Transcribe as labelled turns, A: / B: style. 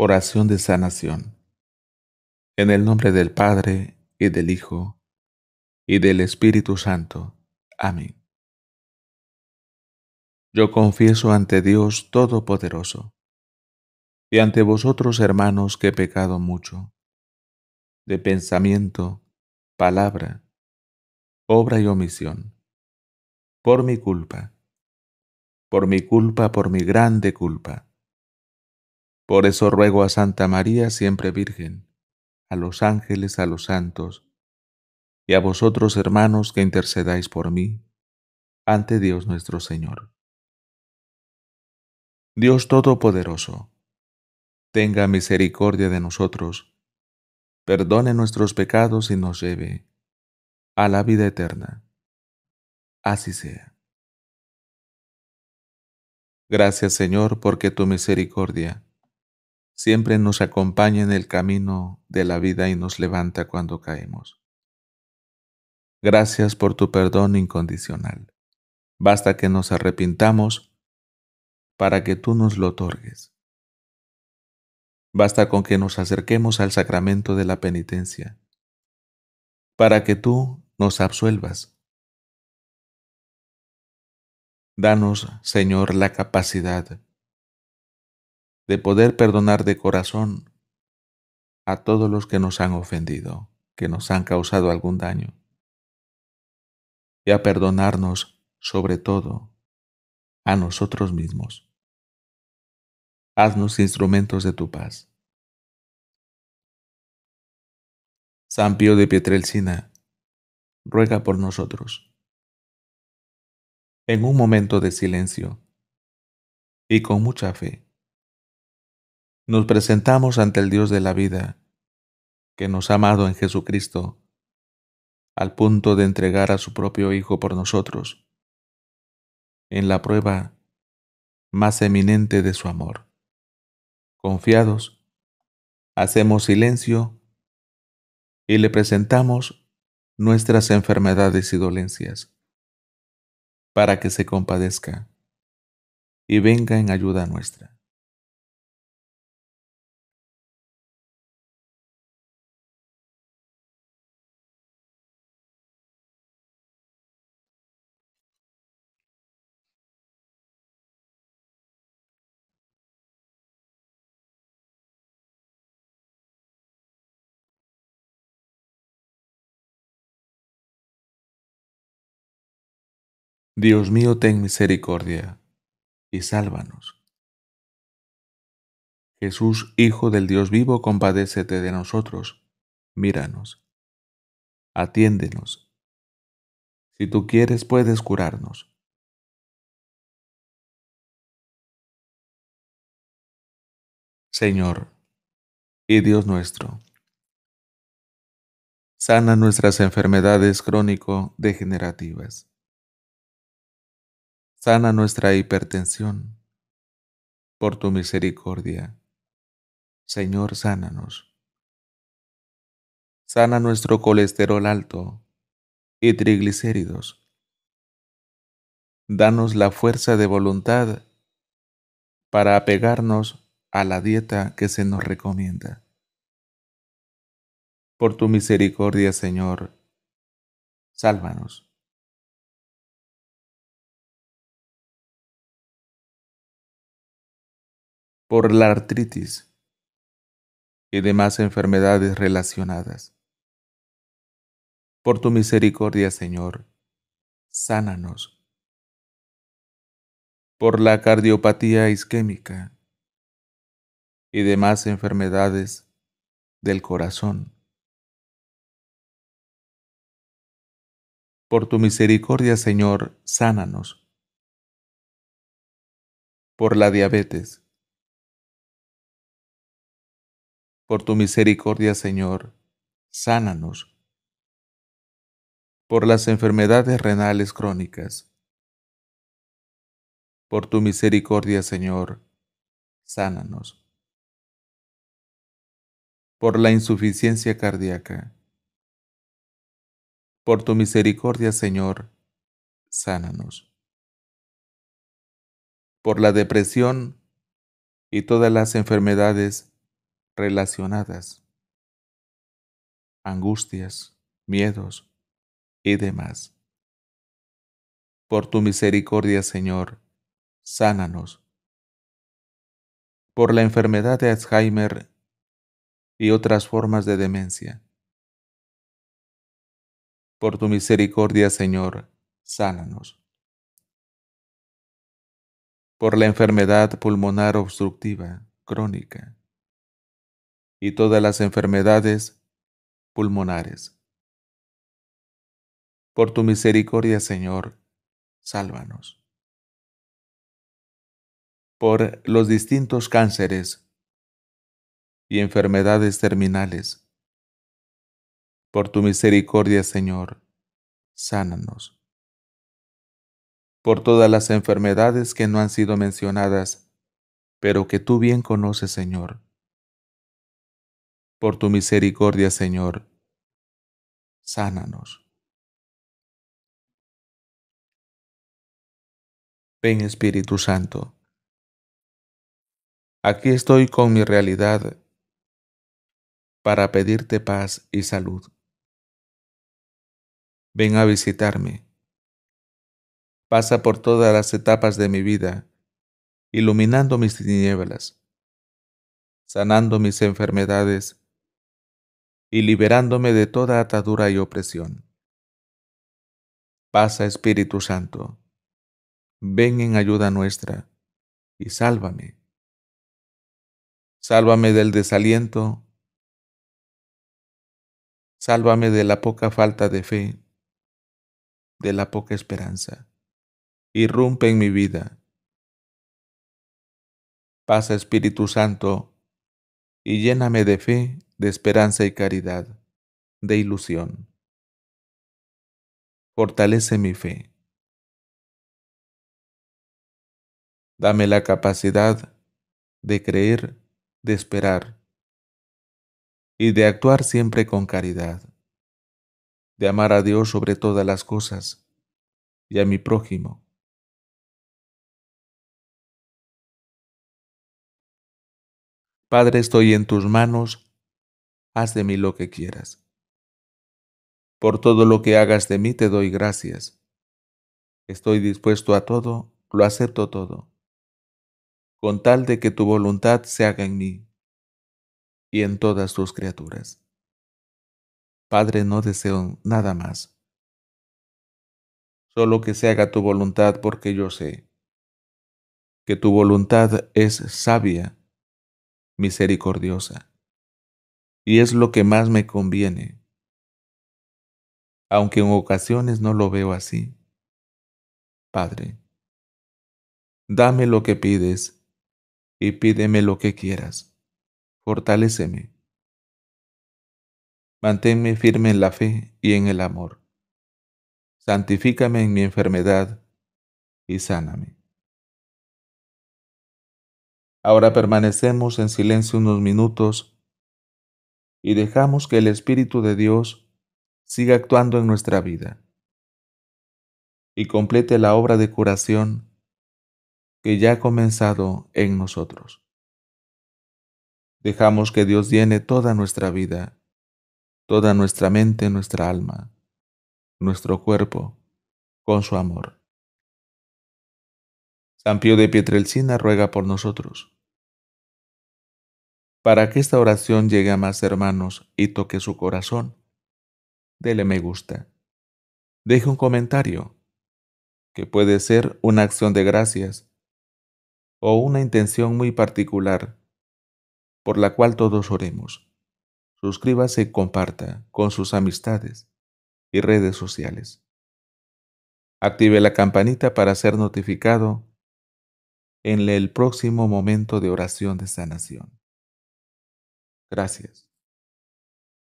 A: Oración de sanación. En el nombre del Padre, y del Hijo, y del Espíritu Santo. Amén. Yo confieso ante Dios Todopoderoso, y ante vosotros, hermanos, que he pecado mucho, de pensamiento, palabra, obra y omisión, por mi culpa, por mi culpa, por mi grande culpa por eso ruego a Santa María siempre Virgen, a los ángeles, a los santos, y a vosotros hermanos que intercedáis por mí, ante Dios nuestro Señor. Dios Todopoderoso, tenga misericordia de nosotros, perdone nuestros pecados y nos lleve a la vida eterna. Así sea. Gracias Señor, porque tu misericordia siempre nos acompaña en el camino de la vida y nos levanta cuando caemos. Gracias por tu perdón incondicional. Basta que nos arrepintamos para que tú nos lo otorgues. Basta con que nos acerquemos al sacramento de la penitencia, para que tú nos absuelvas. Danos, Señor, la capacidad de poder perdonar de corazón a todos los que nos han ofendido, que nos han causado algún daño, y a perdonarnos sobre todo a nosotros mismos. Haznos instrumentos de tu paz. San Pío de Pietrelcina, ruega por nosotros. En un momento de silencio y con mucha fe, nos presentamos ante el Dios de la vida, que nos ha amado en Jesucristo, al punto de entregar a su propio Hijo por nosotros, en la prueba más eminente de su amor. Confiados, hacemos silencio y le presentamos nuestras enfermedades y dolencias, para que se compadezca y venga en ayuda nuestra. Dios mío, ten misericordia y sálvanos. Jesús, Hijo del Dios vivo, compadécete de nosotros, míranos, atiéndenos. Si tú
B: quieres, puedes curarnos.
A: Señor y Dios nuestro, sana nuestras enfermedades crónico-degenerativas sana nuestra hipertensión. Por tu misericordia, Señor, sánanos. Sana nuestro colesterol alto y triglicéridos. Danos la fuerza de voluntad para apegarnos a la dieta que se nos recomienda. Por tu misericordia, Señor, sálvanos. por la artritis y demás enfermedades relacionadas. Por tu misericordia, Señor, sánanos. Por la cardiopatía isquémica y demás enfermedades del corazón.
B: Por tu misericordia, Señor, sánanos. Por la diabetes
A: Por tu misericordia, Señor, sánanos. Por las enfermedades renales crónicas. Por tu misericordia, Señor, sánanos. Por la insuficiencia cardíaca. Por tu misericordia, Señor, sánanos. Por la depresión y todas las enfermedades relacionadas, angustias, miedos y demás. Por tu misericordia, Señor, sánanos. Por la enfermedad de Alzheimer y otras formas de demencia. Por tu misericordia, Señor, sánanos. Por la enfermedad pulmonar obstructiva crónica y todas las enfermedades pulmonares. Por tu misericordia, Señor, sálvanos. Por los distintos cánceres y enfermedades terminales. Por tu misericordia, Señor, sánanos por todas las enfermedades que no han sido mencionadas, pero que tú bien conoces, Señor. Por tu misericordia, Señor, sánanos.
B: Ven Espíritu Santo.
A: Aquí estoy con mi realidad para pedirte paz y salud. Ven a visitarme. Pasa por todas las etapas de mi vida, iluminando mis tinieblas, sanando mis enfermedades y liberándome de toda atadura y opresión. Pasa Espíritu Santo, ven en ayuda nuestra y sálvame. Sálvame del desaliento, sálvame de la poca falta de fe, de la poca esperanza. Irrumpe en mi vida. Pasa Espíritu Santo y lléname de fe de esperanza y caridad, de ilusión. Fortalece mi
B: fe. Dame la capacidad
A: de creer, de esperar y de actuar siempre con caridad, de amar a Dios sobre todas las cosas
B: y a mi prójimo.
A: Padre, estoy en tus manos haz de mí lo que quieras. Por todo lo que hagas de mí te doy gracias. Estoy dispuesto a todo, lo acepto todo, con tal de que tu voluntad se haga en mí y en todas tus criaturas. Padre, no deseo nada más, solo que se haga tu voluntad porque yo sé que tu voluntad es sabia, misericordiosa y es lo que más me conviene, aunque en ocasiones no lo veo así. Padre, dame lo que pides y pídeme lo que quieras. Fortaléceme. Manténme firme en la fe y en el amor. Santifícame en mi enfermedad y sáname. Ahora permanecemos en silencio unos minutos y dejamos que el Espíritu de Dios siga actuando en nuestra vida y complete la obra de curación que ya ha comenzado en nosotros. Dejamos que Dios llene toda nuestra vida, toda nuestra mente, nuestra alma, nuestro cuerpo, con su amor. San Pío de Pietrelcina ruega por nosotros para que esta oración llegue a más hermanos y toque su corazón. Dele me gusta. Deje un comentario, que puede ser una acción de gracias o una intención muy particular por la cual todos oremos. Suscríbase y comparta con sus amistades y redes sociales. Active la campanita para ser notificado en el próximo momento de oración de sanación. Gracias.